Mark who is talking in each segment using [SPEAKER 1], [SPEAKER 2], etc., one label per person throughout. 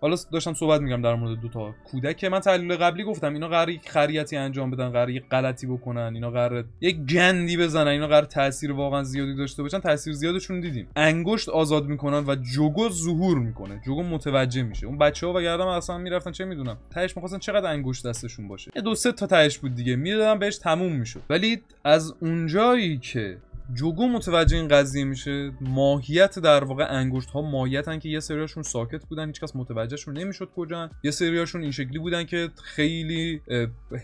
[SPEAKER 1] حالا داشتم صحبت میگم در مورد دوتا کودک من تحلیل قبلی گفتم اینا قرار یک خریتی انجام بدن قرار یک غلطی بکنن اینا قرار یک گندی بزنن اینا قرار تاثیر واقعا زیادی داشته باشن تاثیر زیادشون دیدیم انگشت آزاد میکنن و جوگو ظهور میکنه جوگو متوجه میشه اون بچه ها و گردم اصلا میرفتن چه میدونم تهش میخواستن چقدر انگشت دستشون باشه یه دو سه تا تهش بود دیگه میدادن بهش تموم میشد ولی از اونجایی که جوگو متوجه این قضیه میشه ماهیت در واقع انگشت ها ماهیتن که یه سریاشون ساکت بودن هیچکس متوجهشون نمیشد کجا یه سریاشون این شکلی بودن که خیلی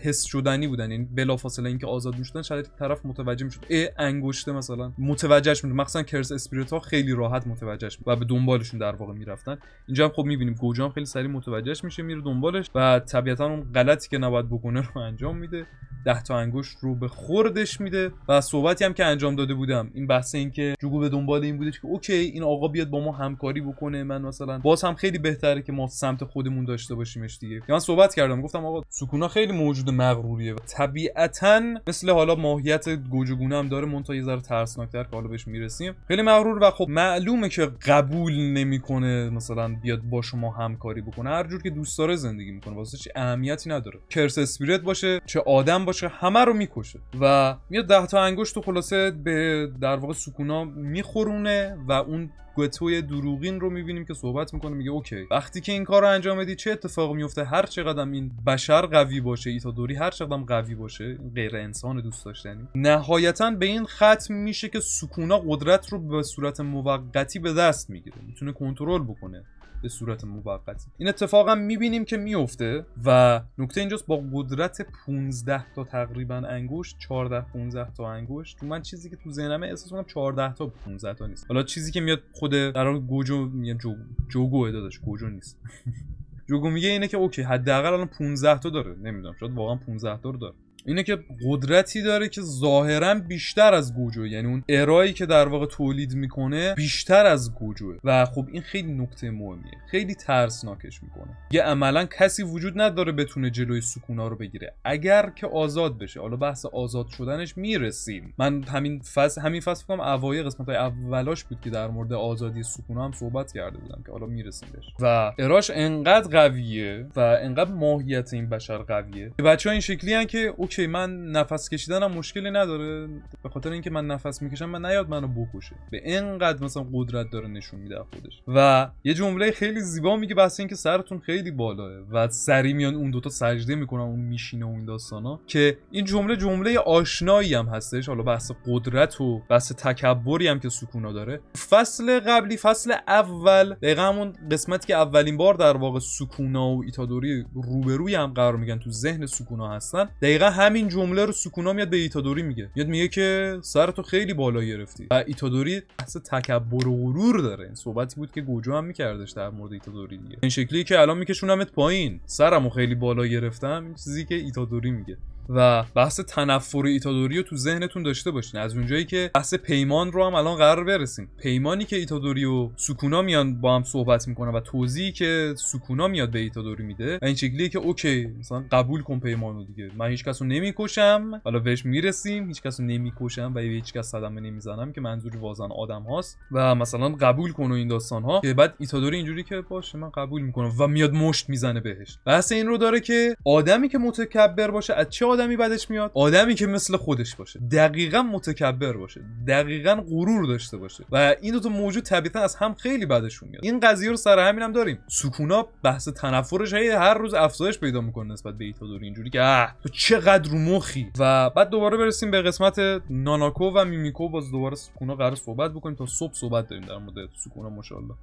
[SPEAKER 1] حس شدنی بودن یعنی بلافاصله اینکه آزاد میشدن شاید طرف متوجه میشد ای انگشته مثلا متوجهش میشد مثلا کرس اسپریت ها خیلی راحت متوجهش و به دنبالشون در واقع میرفتن اینجا هم خب میبینیم کجا خیلی سریع متوجهش میشه میره دنبالش و طبیعتا اون غلطی که نباید بکنه رو انجام میده ده تا انگشت رو به خوردش میده و صحبتی هم که انجام داده بودم این بحث این که جوگو به دنبال این بودش که اوکی این آقا بیاد با ما همکاری بکنه من مثلا باز هم خیلی بهتره که ما سمت خودمون داشته باشیمش دیگه من صحبت کردم گفتم آقا سکونا خیلی موجود مغروریه و طبیعتا مثل حالا ماهیت گوجگونه هم داره مونتا یه ذره ترسناکتر که حالا بهش میرسیم خیلی مغرور و خب معلومه که قبول نمیکنه مثلا بیاد با شما همکاری بکنه هر جور که دوست داره زندگی میکنه واسه چی اهمیتی نداره کرس اسپریت باشه چه آدم باشه همه رو میکشه و میاد ده تا انگشت و خلاصه به در واقع سکونا میخورونه و اون گتوی دروغین رو میبینیم که صحبت میکنه میگه اوکی وقتی که این کار رو انجام بدی چه اتفاق میفته هر چقدر این بشر قوی باشه ایتادوری هر چقدر قوی باشه غیر انسان دوست داشتنی نهایتا به این ختم میشه که سکونا قدرت رو به صورت موقتی به دست میگیره میتونه کنترل بکنه به صورت موقتی این اتفاقا میبینیم که میفته و نکته اینجاست با قدرت 15 تا تقریبا انگشت 14 15 تا انگشت من چیزی که تو ذهنمه احساس کنم 14 تا 15 تا نیست حالا چیزی که میاد خود قرار گوجو میگم جو جوگو داداش گوجو نیست جوگو میگه اینه که اوکی حداقل الان 15 تا داره نمیدونم شاید واقعا 15 تا رو داره اینه که قدرتی داره که ظاهرا بیشتر از گوجو یعنی اون ارایی که در واقع تولید میکنه بیشتر از گوجوه و خب این خیلی نکته مهمیه خیلی ترسناکش میکنه یه عملا کسی وجود نداره بتونه جلوی سکونا رو بگیره اگر که آزاد بشه حالا بحث آزاد شدنش میرسیم من همین فاز، همین فاز اوایل قسمت های اولاش بود که در مورد آزادی سکونا هم صحبت کرده بودم که حالا میرسیم بهش و اراش انقدر قویه و انقدر ماهیت این بشر قویه بچه این شکلی که اوکی من نفس کشیدنم مشکلی نداره به خاطر اینکه من نفس میکشم من نیاد منو بکشه به اینقدر مثلا قدرت داره نشون میده خودش و یه جمله خیلی زیبا میگه بحث اینکه سرتون خیلی بالاه و سری میان اون دوتا سجده میکنن اون میشینه اون داستانا که این جمله جمله آشنایی هم هستش حالا بحث قدرت و بحث تکبری هم که سکونا داره فصل قبلی فصل اول دقیقا همون قسمتی که اولین بار در واقع سکونا و ایتادوری روبروی هم قرار میگن تو ذهن سکونا هستن دقیقا همین جمله رو سکونا میاد به ایتادوری میگه میاد میگه که سرتو خیلی بالا گرفتی و ایتادوری اصلا تکبر و غرور داره این صحبتی بود که گوجو هم میکردش در مورد ایتادوری دیگه این شکلی که الان میکشونمت پایین سرمو خیلی بالا گرفتم این چیزی که ایتادوری میگه و بحث تنفر ایتادوری رو تو ذهنتون داشته باشین از اونجایی که بحث پیمان رو هم الان قرار برسیم پیمانی که ایتادوری و سکونا میان با هم صحبت میکنه و توضیحی که سکونا میاد به ایتادوری میده این شکلیه که اوکی مثلا قبول کن پیمانو دیگه من هیچ کس رو نمیکشم حالا بهش میرسیم هیچ کس رو نمیکشم و هیچ کس صدمه نمیزنم که منظور وازن آدم هاست و مثلا قبول کن و این داستان ها که بعد ایتادوری اینجوری که باشه من قبول میکنم و میاد مشت میزنه بهش بحث این رو داره که آدمی که متکبر باشه از چه آدمی بدش میاد آدمی که مثل خودش باشه دقیقا متکبر باشه دقیقا غرور داشته باشه و این دوتا موجود طبیعتا از هم خیلی بدشون میاد این قضیه رو سر همین هم داریم سکونا بحث تنفرش هر روز افزایش پیدا میکنه نسبت به ایتادوری اینجوری که اه تو چقدر رو مخی و بعد دوباره برسیم به قسمت ناناکو و میمیکو باز دوباره سکونا قرار صحبت بکنیم تا صبح صحبت داریم در مورد سکونا ماشاءالله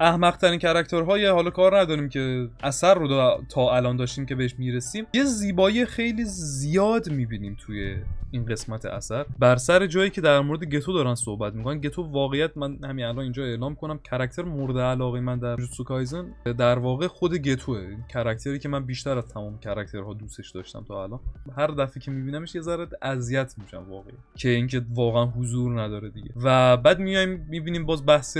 [SPEAKER 1] احمق ترین کاراکترهای حالا کار نداریم که اثر رو تا الان داشتیم که بهش میرسیم یه زیبایی خیلی زیاد میبینیم توی این قسمت اثر بر سر جایی که در مورد گتو دارن صحبت میکنن گتو واقعیت من همین الان اینجا اعلام کنم کاراکتر مورد علاقه من در جوتسو کایزن در واقع خود گتوه کاراکتری که من بیشتر از تمام کاراکترها دوستش داشتم تا الان هر دفعه که میبینمش یه ذره اذیت میشم واقعا که اینکه واقعا حضور نداره دیگه و بعد میایم میبینیم باز بحث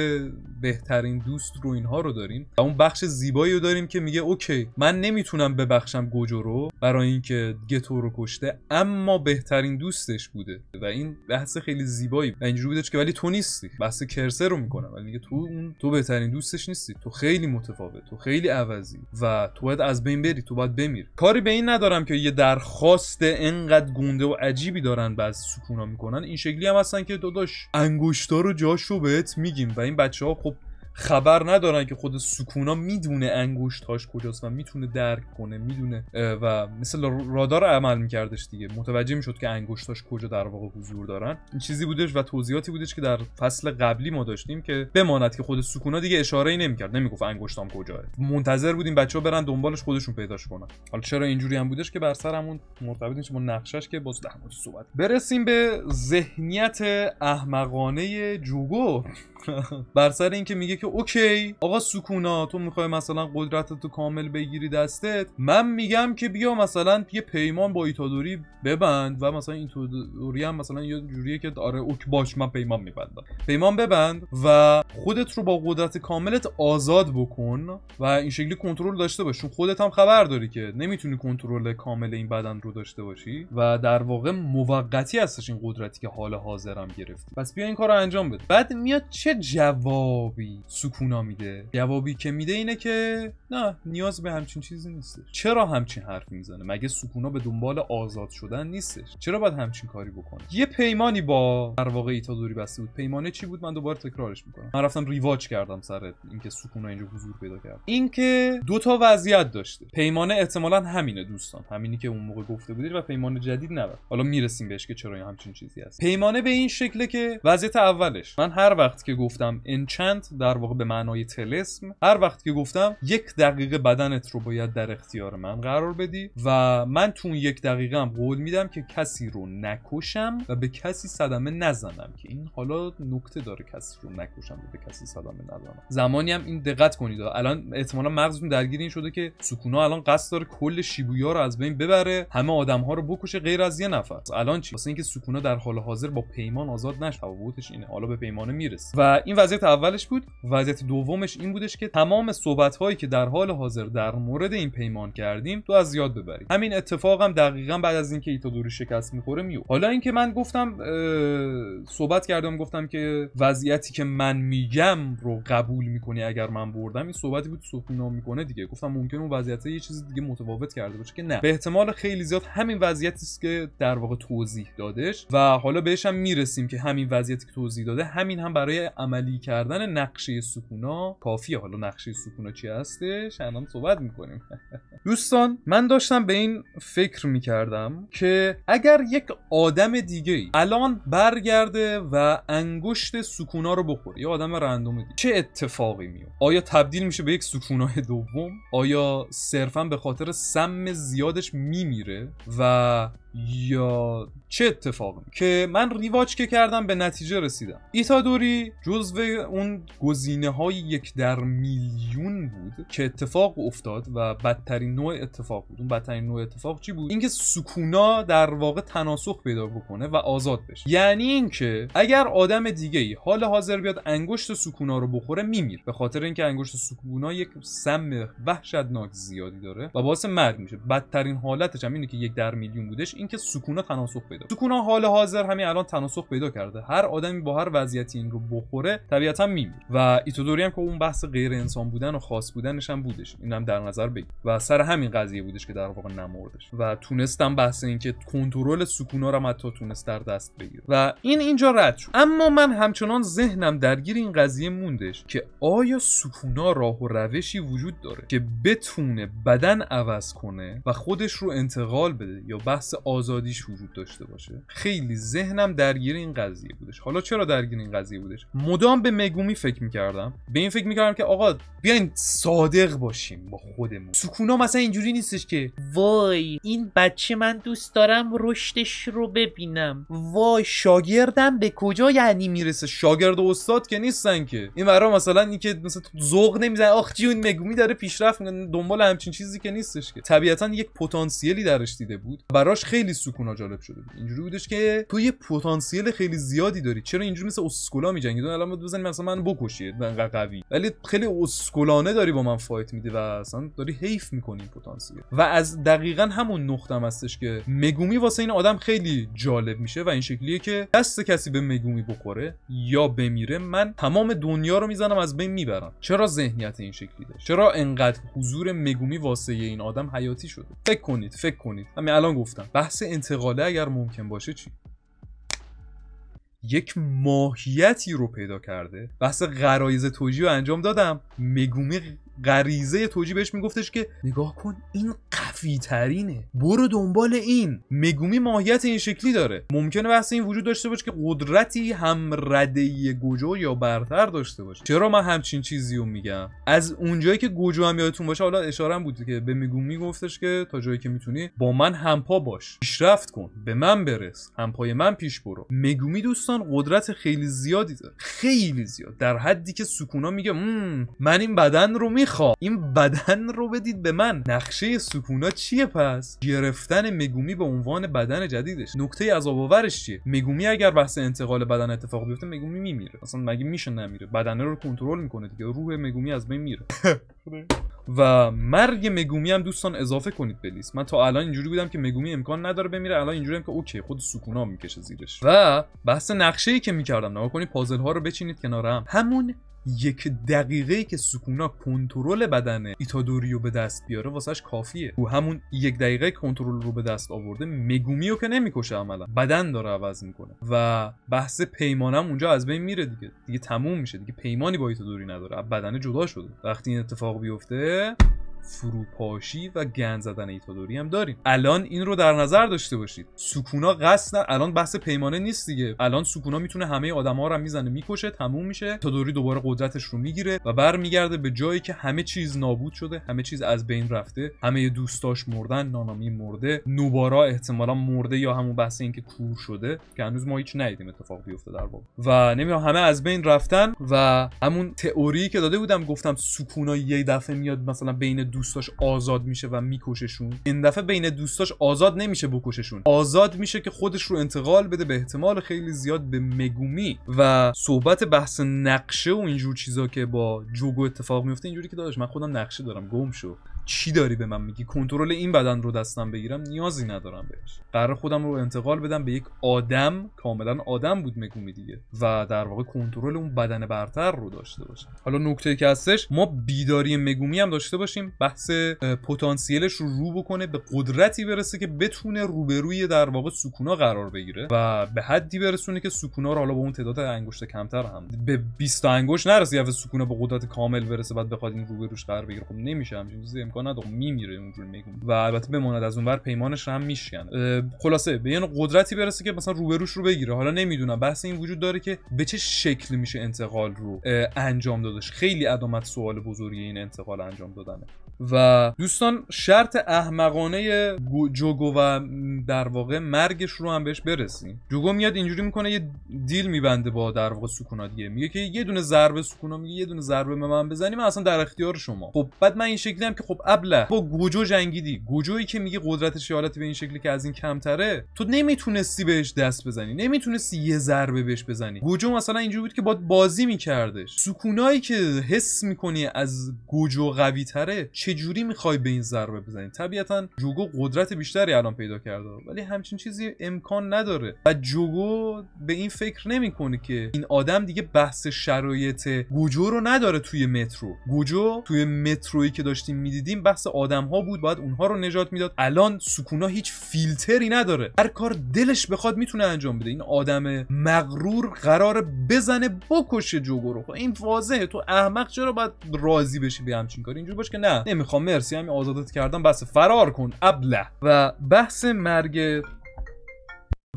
[SPEAKER 1] بهترین دوست رو اینها رو داریم و اون بخش زیبایی رو داریم که میگه اوکی من نمیتونم ببخشم گوجو رو برای اینکه گتو رو کشته اما بهترین دوستش بوده و این بحث خیلی زیبایی و اینجوری بودش که ولی تو نیستی بحث کرسه رو میکنم ولی میگه تو اون تو بهترین دوستش نیستی تو خیلی متفاوت تو خیلی عوضی و تو باید از بین بری تو باید بمیر کاری به این ندارم که یه درخواست انقدر گونده و عجیبی دارن بعض سکونا میکنن این شکلی هم هستن که داداش انگشتا رو جاشو بهت میگیم و این بچه خب خبر ندارن که خود سکونا میدونه انگشتاش کجاست و میتونه درک کنه میدونه و مثل رادار عمل میکردش دیگه متوجه میشد که انگشتاش کجا در واقع حضور دارن این چیزی بودش و توضیحاتی بودش که در فصل قبلی ما داشتیم که بماند که خود سکونا دیگه اشاره ای نمیکرد نمیگفت انگشتام کجاست منتظر بودیم بچه ها برن دنبالش خودشون پیداش کنن حالا چرا اینجوری هم بودش که بر سرمون مرتبط میشه با که باز در صحبت برسیم به ذهنیت احمقانه جوگو بر سر اینکه میگه اوکی آقا سکونا تو میخوای مثلا قدرتت تو کامل بگیری دستت من میگم که بیا مثلا یه پیمان با ایتادوری ببند و مثلا ایتادوری هم مثلا یه جوریه که آره اوک باش من پیمان میبندم پیمان ببند و خودت رو با قدرت کاملت آزاد بکن و این شکلی کنترل داشته باش چون خودت هم خبر داری که نمیتونی کنترل کامل این بدن رو داشته باشی و در واقع موقتی هستش این قدرتی که حال حاضرم گرفتی پس بیا این کار رو انجام بده بعد میاد چه جوابی سکونا میده جوابی که میده اینه که نه نیاز به همچین چیزی نیستش چرا همچین حرف میزنه مگه سکونا به دنبال آزاد شدن نیستش چرا باید همچین کاری بکنه یه پیمانی با در واقع ایتادوری بسته بود پیمانه چی بود من دوباره تکرارش میکنم من رفتم ریواچ کردم سر اینکه سکونا اینجا حضور پیدا کرد اینکه دو تا وضعیت داشته پیمانه احتمالا همینه دوستان همینی که اون موقع گفته بودید و پیمانه جدید نبود حالا میرسیم بهش که چرا همچین چیزی هست پیمانه به این شکله که وضعیت اولش من هر وقت که گفتم انچنت در واقع به معنای تلسم هر وقت که گفتم یک دقیقه بدنت رو باید در اختیار من قرار بدی و من تو اون یک دقیقه هم قول میدم که کسی رو نکشم و به کسی صدمه نزنم که این حالا نکته داره کسی رو نکشم و به کسی صدمه نزنم زمانی هم این دقت کنید الان احتمالا مغزتون درگیر این شده که سکونا الان قصد داره کل شیبویا رو از بین ببره همه آدم ها رو بکشه غیر از یه نفر الان چی واسه اینکه سکونا در حال حاضر با پیمان آزاد نشه اینه حالا به پیمانه میرسه و این وضعیت اولش بود و وضعیت دومش این بودش که تمام صحبت هایی که در حال حاضر در مورد این پیمان کردیم تو از یاد ببریم همین اتفاق هم دقیقا بعد از اینکه ایتادوری شکست میخوره میو حالا اینکه من گفتم صحبت کردم گفتم که وضعیتی که من میگم رو قبول میکنی اگر من بردم این صحبتی بود سکونا میکنه دیگه گفتم ممکن اون وضعیت یه چیز دیگه متفاوت کرده باشه که نه به احتمال خیلی زیاد همین وضعیتی است که در واقع توضیح دادش و حالا بهش هم میرسیم که همین وضعیتی که توضیح داده همین هم برای عملی کردن نقشه سکونا کافیه حالا نقشه سکونا چی هستش الان صحبت میکنیم دوستان من داشتم به این فکر میکردم که اگر یک آدم دیگه ای الان برگرده و انگشت سکونا رو بخوره یه آدم رندوم دیگه چه اتفاقی میفته آیا تبدیل میشه به یک سکونای دوم آیا صرفا به خاطر سم زیادش میمیره و یا چه اتفاقی که من ریواچ که کردم به نتیجه رسیدم ایتادوری جزو اون گزینه های یک در میلیون بود که اتفاق افتاد و بدترین نوع اتفاق بود اون بدترین نوع اتفاق چی بود اینکه سکونا در واقع تناسخ پیدا بکنه و آزاد بشه یعنی اینکه اگر آدم دیگه ای حال حاضر بیاد انگشت سکونا رو بخوره میمیر به خاطر اینکه انگشت سکونا یک سم وحشتناک زیادی داره و باعث مرگ میشه بدترین حالتش هم اینه که یک در میلیون بودش اینکه سکونه تناسخ پیدا سکونا حال حاضر همین الان تناسخ پیدا کرده هر آدمی با هر وضعیتی این رو بخوره طبیعتا میمیره و ایتودوری هم که اون بحث غیر انسان بودن و خاص بودنش هم بودش اینم در نظر بگیر و سر همین قضیه بودش که در واقع نمردش و تونستم بحث اینکه کنترل سکونا رو هم حتی تونست در دست بگیره و این اینجا رد شد اما من همچنان ذهنم درگیر این قضیه موندش که آیا سکونا راه و روشی وجود داره که بتونه بدن عوض کنه و خودش رو انتقال بده یا بحث آزادیش وجود داشته باشه خیلی ذهنم درگیر این قضیه بودش حالا چرا درگیر این قضیه بودش مدام به مگومی فکر میکردم به این فکر میکردم که آقا بیاین صادق باشیم با خودمون سکونا مثلا اینجوری نیستش که وای این بچه من دوست دارم رشدش رو ببینم وای شاگردم به کجا یعنی میرسه شاگرد و استاد که نیستن که این برای مثلا اینکه مثلا ذوق نمیزنه آخ جیون مگومی داره پیشرفت دنبال همچین چیزی که نیستش که طبیعتا یک پتانسیلی درش دیده بود براش خیلی خیلی سکونا جالب شده اینجوری بودش که تو یه پتانسیل خیلی زیادی داری چرا اینجوری مثل اسکولا تو الان بزنی مثلا من بکشید من قوی ولی خیلی اسکولانه داری با من فایت میدی و اصلا داری حیف میکنی پتانسیل و از دقیقا همون نقطه هم هستش که مگومی واسه این آدم خیلی جالب میشه و این شکلیه که دست کسی به مگومی بخوره یا بمیره من تمام دنیا رو میزنم از بین میبرم چرا ذهنیت این شکلی چرا انقدر حضور مگومی واسه این آدم حیاتی شده فکر کنید فکر کنید همین الان گفتم بحث بحث انتقاله اگر ممکن باشه چی یک ماهیتی رو پیدا کرده بحث غرایز توجیه رو انجام دادم مگومی غریزه توجی بهش میگفتش که نگاه کن این قفی ترینه برو دنبال این مگومی ماهیت این شکلی داره ممکنه بحث این وجود داشته باشه که قدرتی هم رده گوجو یا برتر داشته باشه چرا من همچین چیزی رو میگم از اونجایی که گوجو هم یادتون باشه حالا اشاره بود که به مگومی گفتش که تا جایی که میتونی با من همپا باش پیشرفت کن به من برس همپای من پیش برو مگومی دوستان قدرت خیلی زیادی داره خیلی زیاد در حدی که سکونا میگه من این بدن رو میخوام این بدن رو بدید به من نقشه سکونا چیه پس گرفتن مگومی به عنوان بدن جدیدش نکته از آورش چیه مگومی اگر بحث انتقال بدن اتفاق بیفته مگومی میمیره اصلا مگه میشه نمیره بدنه رو کنترل میکنه دیگه روح مگومی از بین میره و مرگ مگومی هم دوستان اضافه کنید به لیست من تا الان اینجوری بودم که مگومی امکان نداره بمیره الان هم که اوکی خود سکونا میکشه زیرش و بحث نقشه ای که میکردم نگاه کنید پازل ها رو بچینید کنارم همون یک دقیقه که سکونا کنترل بدن ایتادوری رو به دست بیاره واسهش کافیه او همون یک دقیقه کنترل رو به دست آورده مگومی رو که نمیکشه عملا بدن داره عوض میکنه و بحث پیمانم اونجا از بین میره دیگه دیگه تموم میشه دیگه پیمانی با ایتادوری نداره بدن جدا شده وقتی این اتفاق بیفته فروپاشی و گند زدن ایتادوری هم داریم الان این رو در نظر داشته باشید سکونا قصد الان بحث پیمانه نیست دیگه الان سکونا میتونه همه ها رو میزنه میکشه تموم میشه ایتادوری دوباره قدرتش رو میگیره و برمیگرده به جایی که همه چیز نابود شده همه چیز از بین رفته همه دوستاش مردن نانامی مرده نوبارا احتمالا مرده یا همون بحث اینکه کور شده که هنوز ما هیچ ندیدیم اتفاق بیفته در واقع و نمیدونم همه از بین رفتن و همون تئوری که داده بودم گفتم سکونا یه دفعه میاد مثلا بین دوستاش آزاد میشه و میکششون این دفعه بین دوستاش آزاد نمیشه بکششون آزاد میشه که خودش رو انتقال بده به احتمال خیلی زیاد به مگومی و صحبت بحث نقشه و اینجور چیزا که با جوگو اتفاق میفته اینجوری که داداش من خودم نقشه دارم گم شو چی داری به من میگی کنترل این بدن رو دستم بگیرم نیازی ندارم بهش قرار خودم رو انتقال بدم به یک آدم کاملا آدم بود مگومی دیگه و در واقع کنترل اون بدن برتر رو داشته باشم حالا نکته که هستش ما بیداری مگومی هم داشته باشیم بحث پتانسیلش رو رو بکنه به قدرتی برسه که بتونه روبروی در واقع سکونا قرار بگیره و به حدی برسونه که سکونا رو حالا با اون تعداد انگشت کمتر هم به 20 انگشت نرسه و سکونا به قدرت کامل برسه بعد بخواد این روبروش قرار بگیره خب نمیشه همچین امکان نداره میمیره اونجوری میگم و البته بماند از اونور پیمانش هم میشکن خلاصه به قدرتی برسه که مثلا روبروش رو بگیره حالا نمیدونم بحث این وجود داره که به چه شکل میشه انتقال رو انجام دادش خیلی ادامت سوال بزرگی این انتقال انجام دادنه و دوستان شرط احمقانه جوگو و در واقع مرگش رو هم بهش برسیم جوگو میاد اینجوری میکنه یه دیل میبنده با در واقع سکونا دیگه میگه که یه دونه ضربه سکونا میگه یه دونه ضربه به من بزنی اصلا در اختیار شما خب بعد من این شکلی هم که خب ابله با گوجو جنگیدی گوجویی که میگه قدرتش حالتی به این شکلی که از این کمتره تو نمیتونستی بهش دست بزنی نمیتونستی یه ضربه بهش بزنی گوجو مثلا اینجوری بود که باد بازی میکردش سکونایی که حس میکنی از گوجو قوی تره چجوری میخوای به این ضربه بزنی طبیعتا جوگو قدرت بیشتری الان پیدا کرده ولی همچین چیزی امکان نداره و جوگو به این فکر نمیکنه که این آدم دیگه بحث شرایط گوجو رو نداره توی مترو گوجو توی مترویی که داشتیم میدیدیم بحث آدم ها بود باید اونها رو نجات میداد الان سکونا هیچ فیلتری نداره هر کار دلش بخواد میتونه انجام بده این آدم مغرور قرار بزنه بکشه جوگو رو خب این واضحه تو احمق چرا باید راضی بشی به همچین کاری اینجوری باش که نه میخوام مرسی همین آزادت کردم بس فرار کن ابله و بحث مرگ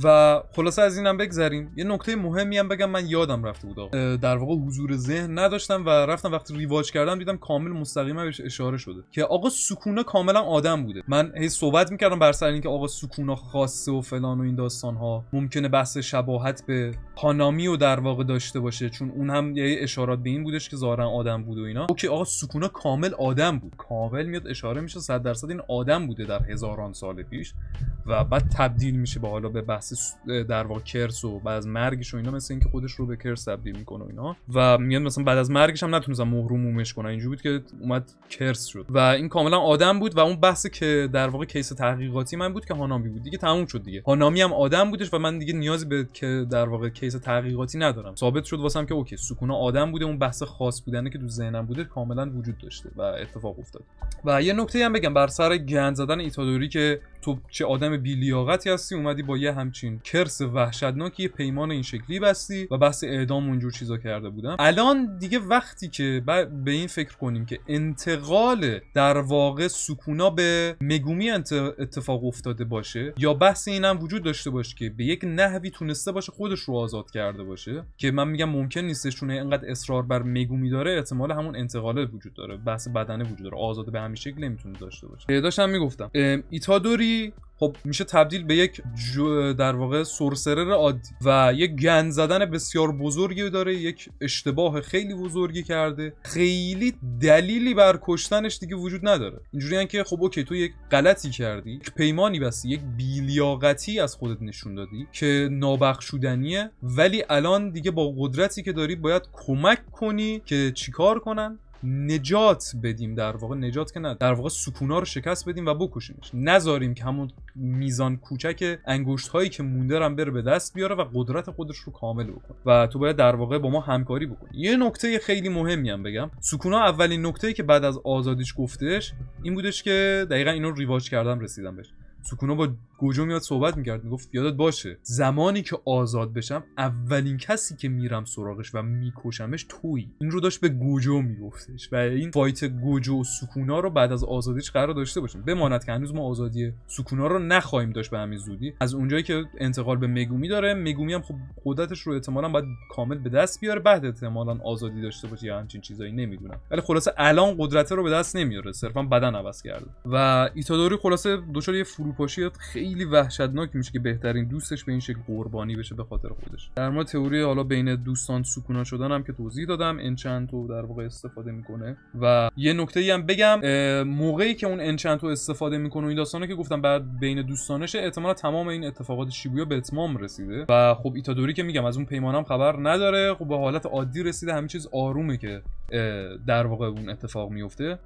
[SPEAKER 1] و خلاصه از اینم بگذریم یه نکته مهمی هم بگم من یادم رفته بود در واقع حضور ذهن نداشتم و رفتم وقتی ریواچ کردم دیدم کامل مستقیما بهش اشاره شده که آقا سکونه کاملا آدم بوده من هی صحبت میکردم بر سر اینکه آقا سکونا خاصه و فلان و این داستان ها ممکنه بحث شباهت به پانامی و در واقع داشته باشه چون اون هم یه اشارات به این بودش که ظاهرا آدم بود و اینا اوکی آقا سکونا کامل آدم بود کامل میاد اشاره میشه 100 درصد این آدم بوده در هزاران سال پیش و بعد تبدیل میشه به حالا به بحث بحث در واقع کرس و بعد از مرگش و اینا مثل اینکه خودش رو به کرس تبدیل میکنه و اینا و میاد مثلا بعد از مرگش هم نتونستم مهرومومش مومش اینجوری بود که اومد کرس شد و این کاملا آدم بود و اون بحث که در واقع کیس تحقیقاتی من بود که هانامی بود دیگه تموم شد دیگه هانامی هم آدم بودش و من دیگه نیازی به که در واقع کیس تحقیقاتی ندارم ثابت شد واسم که اوکی سکونه آدم بوده اون بحث خاص بودنه که تو ذهنم بوده کاملا وجود داشته و اتفاق افتاد و یه نکته هم بگم بر سر گند زدن ایتادوری که تو چه آدم بیلیاقتی هستی اومدی با یه همچین کرس وحشتناکی یه پیمان این شکلی بستی و بحث اعدام اونجور چیزا کرده بودن الان دیگه وقتی که به این فکر کنیم که انتقال در واقع سکونا به مگومی اتفاق افتاده باشه یا بحث هم وجود داشته باشه که به یک نحوی تونسته باشه خودش رو آزاد کرده باشه که من میگم ممکن نیستش چون اینقدر اصرار بر مگومی داره احتمال همون انتقاله وجود داره بحث بدنه وجود داره آزاد به همین شکل نمیتونه داشته باشه داشتم میگفتم ایتادوری خب میشه تبدیل به یک در واقع سورسرر عادی و یک گند زدن بسیار بزرگی داره یک اشتباه خیلی بزرگی کرده خیلی دلیلی بر کشتنش دیگه وجود نداره اینجوری که خب اوکی تو یک غلطی کردی یک پیمانی بستی یک بیلیاقتی از خودت نشون دادی که نابخشودنیه ولی الان دیگه با قدرتی که داری باید کمک کنی که چیکار کنن نجات بدیم در واقع نجات که نه در واقع سکونا رو شکست بدیم و بکشیمش نذاریم که همون میزان کوچک انگشت هایی که مونده بره به دست بیاره و قدرت خودش رو کامل بکنه و تو باید در واقع با ما همکاری بکنی یه نکته خیلی مهمی هم بگم سکونا اولین نکته که بعد از آزادیش گفتش این بودش که دقیقا اینو ریواج کردم رسیدم بهش سکونا با گوجو میاد صحبت میکرد میگفت یادت باشه زمانی که آزاد بشم اولین کسی که میرم سراغش و میکشمش تویی این رو داشت به گوجو میگفتش و این فایت گوجو و سکونا رو بعد از آزادیش قرار داشته باشیم بماند که هنوز ما آزادی سکونا رو نخواهیم داشت به همین زودی از اونجایی که انتقال به مگومی داره مگومی هم خب قدرتش رو احتمالا باید کامل به دست بیاره بعد احتمالا آزادی داشته باشه یا همچین چیزایی نمیدونم ولی خلاصه الان قدرته رو به دست نمیاره صرفا بدن عوض کرده و ایتادوری خلاصه دچار یه فروپاشی خیلی وحشتناک میشه که بهترین دوستش به این شکل قربانی بشه به خاطر خودش در مورد تئوری حالا بین دوستان سکونا شدن هم که توضیح دادم انچنتو در واقع استفاده میکنه و یه نکته ای هم بگم موقعی که اون انچنتو استفاده میکنه و این داستانه که گفتم بعد بین دوستانش احتمالا تمام این اتفاقات شیبویا به اتمام رسیده و خب ایتادوری که میگم از اون هم خبر نداره خب به حالت عادی رسیده همه چیز آرومه که در واقع اون اتفاق میفته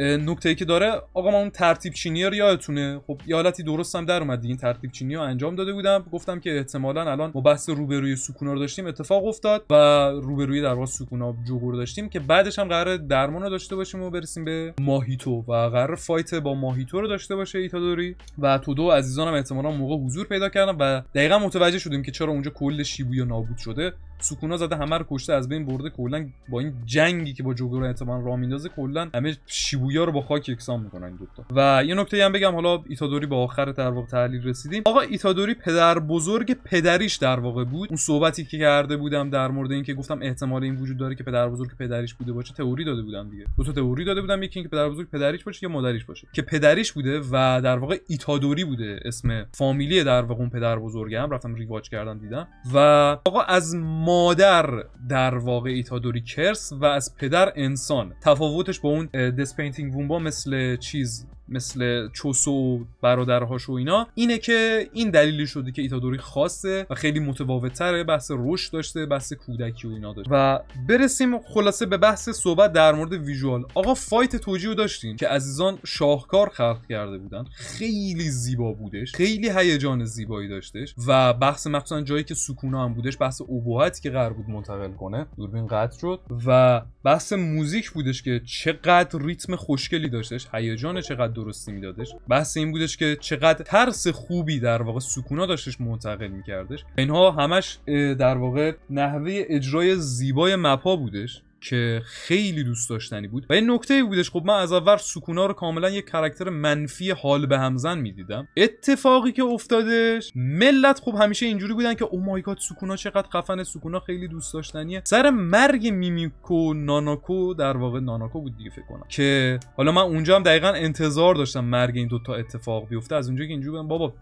[SPEAKER 1] نکته ای که داره آقا من اون ترتیب چینی رو یادتونه خب یه حالتی درست هم در اومد این ترتیب چینی رو انجام داده بودم گفتم که احتمالا الان ما بحث روبروی سکونا رو داشتیم اتفاق افتاد و روبروی در واقع سکونا جوگور داشتیم که بعدش هم قرار درمان رو داشته باشیم و برسیم به ماهیتو و قرار فایت با ماهیتو رو داشته باشه ایتادوری و تو دو عزیزانم احتمالا موقع حضور پیدا کردم و دقیقا متوجه شدیم که چرا اونجا کل شیبویا نابود شده سکونا زده همه رو کشته از بین برده کلا با این جنگی که با جوگورا احتمال راه میندازه کلا همه شیبویا رو با خاک یکسان میکنن این دوتا و یه نکته هم بگم حالا ایتادوری با آخر در واقع تحلیل رسیدیم آقا ایتادوری پدر بزرگ پدریش در واقع بود اون صحبتی که کرده بودم در مورد اینکه گفتم احتمال این وجود داره که پدر بزرگ پدریش بوده باشه تئوری داده بودم دیگه دو تا تئوری داده بودم یکی اینکه پدر بزرگ پدریش باشه یا مادریش باشه که پدریش بوده و در واقع ایتادوری بوده اسم فامیلی در واقع اون پدر بزرگم رفتم ریواچ کردم دیدم و آقا از ما مادر در واقع ایتادوری کرس و از پدر انسان تفاوتش با اون دسپینتینگ وومبا مثل چیز مثل چوسو برادرهاش و اینا اینه که این دلیلی شده که ایتادوری خاصه و خیلی متفاوتتره، بحث روش داشته بحث کودکی و اینا داشته و برسیم خلاصه به بحث صحبت در مورد ویژوال آقا فایت توجیه داشتیم که عزیزان شاهکار خلق کرده بودن خیلی زیبا بودش خیلی هیجان زیبایی داشتش و بحث مخصوصا جایی که سکونا هم بودش بحث ابهتی که قرار بود منتقل کنه دوربین قطع شد و بحث موزیک بودش که چقدر ریتم خوشگلی داشتش هیجان چقدر درستی میدادش بحث این بودش که چقدر ترس خوبی در واقع سکونا داشتش منتقل میکردش اینها همش در واقع نحوه اجرای زیبای مپا بودش که خیلی دوست داشتنی بود و این نکته بودش خب من از اول سکونا رو کاملا یه کرکتر منفی حال به همزن میدیدم اتفاقی که افتادش ملت خب همیشه اینجوری بودن که اوه مای گاد سکونا چقدر خفن سکونا خیلی دوست داشتنیه سر مرگ میمیکو ناناکو در واقع ناناکو بود دیگه فکر کنم که حالا من اونجا هم دقیقا انتظار داشتم مرگ این دوتا اتفاق بیفته از اونجا که اینجوری بودن بابا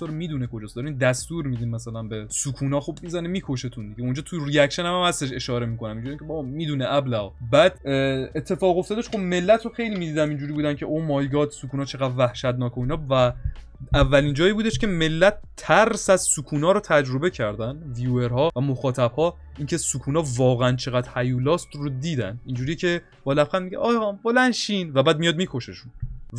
[SPEAKER 1] رو میدونه کجاست دارین دستور میدین مثلا به سکونا خب میزنه میکشتون دیگه اونجا تو ریاکشن هم, اشاره میکنم اینجوری که بابا میدونه ابلغ بعد اتفاق افتادش خب ملت رو خیلی میدیدم اینجوری بودن که او مای گاد سکونا چقدر وحشتناک و اینا و اولین جایی بودش که ملت ترس از سکونا رو تجربه کردن ویورها و مخاطبها اینکه سکونا واقعا چقدر حیولاست رو دیدن اینجوری که با لبخند میگه آقا بلند شین و بعد میاد میکششون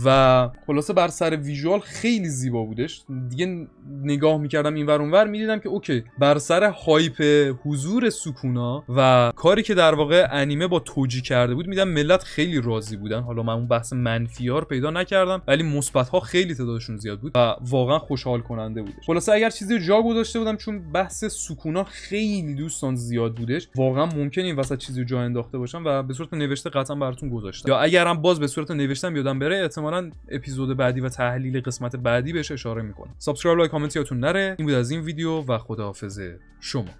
[SPEAKER 1] و خلاصه بر سر ویژوال خیلی زیبا بودش دیگه نگاه میکردم این ور اونور میدیدم که اوکی بر سر هایپ حضور سکونا و کاری که در واقع انیمه با توجی کرده بود میدم ملت خیلی راضی بودن حالا من اون بحث منفیار رو پیدا نکردم ولی مثبت ها خیلی تعدادشون زیاد بود و واقعا خوشحال کننده بودش خلاصه اگر چیزی جا گذاشته بودم چون بحث سکونا خیلی دوستان زیاد بودش واقعا ممکن این وسط چیزی جا انداخته باشم و به صورت نوشته قطعا براتون گذاشتم یا اگرم باز به صورت نوشتم یادم بره احتمالا اپیزود بعدی و تحلیل قسمت بعدی بهش اشاره میکنم سابسکرایب لایک کامنت یادتون نره این بود از این ویدیو و خداحافظ شما